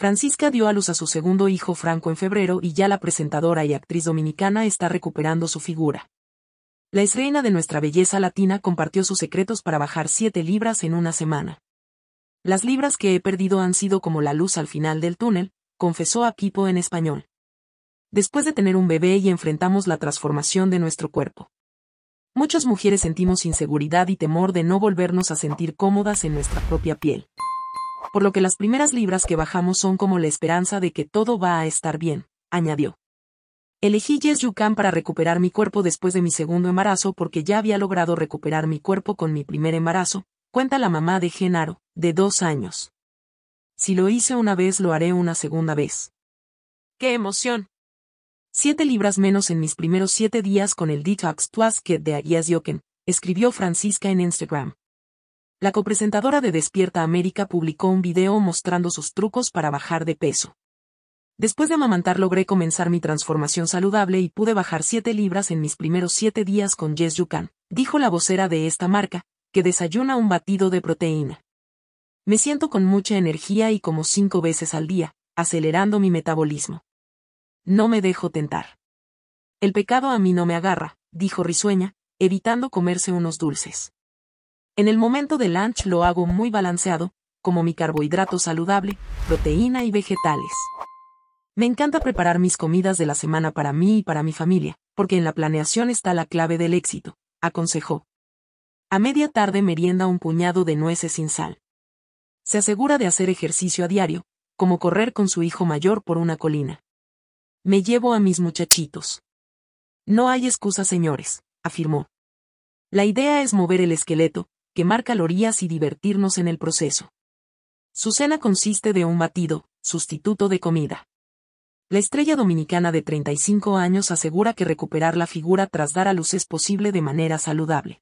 Francisca dio a luz a su segundo hijo Franco en febrero y ya la presentadora y actriz dominicana está recuperando su figura. La esreina de nuestra belleza latina compartió sus secretos para bajar siete libras en una semana. Las libras que he perdido han sido como la luz al final del túnel, confesó a en español. Después de tener un bebé y enfrentamos la transformación de nuestro cuerpo. Muchas mujeres sentimos inseguridad y temor de no volvernos a sentir cómodas en nuestra propia piel. Por lo que las primeras libras que bajamos son como la esperanza de que todo va a estar bien, añadió. Elegí Yes para recuperar mi cuerpo después de mi segundo embarazo porque ya había logrado recuperar mi cuerpo con mi primer embarazo, cuenta la mamá de Genaro, de dos años. Si lo hice una vez lo haré una segunda vez. ¡Qué emoción! Siete libras menos en mis primeros siete días con el detox Twas que de Arias Yoken, escribió Francisca en Instagram. La copresentadora de Despierta América publicó un video mostrando sus trucos para bajar de peso. Después de amamantar logré comenzar mi transformación saludable y pude bajar 7 libras en mis primeros 7 días con Yes You dijo la vocera de esta marca, que desayuna un batido de proteína. Me siento con mucha energía y como 5 veces al día, acelerando mi metabolismo. No me dejo tentar. El pecado a mí no me agarra, dijo risueña, evitando comerse unos dulces. En el momento del lunch lo hago muy balanceado, como mi carbohidrato saludable, proteína y vegetales. Me encanta preparar mis comidas de la semana para mí y para mi familia, porque en la planeación está la clave del éxito, aconsejó. A media tarde merienda un puñado de nueces sin sal. Se asegura de hacer ejercicio a diario, como correr con su hijo mayor por una colina. Me llevo a mis muchachitos. No hay excusa, señores, afirmó. La idea es mover el esqueleto, quemar calorías y divertirnos en el proceso. Su cena consiste de un batido, sustituto de comida. La estrella dominicana de 35 años asegura que recuperar la figura tras dar a luz es posible de manera saludable.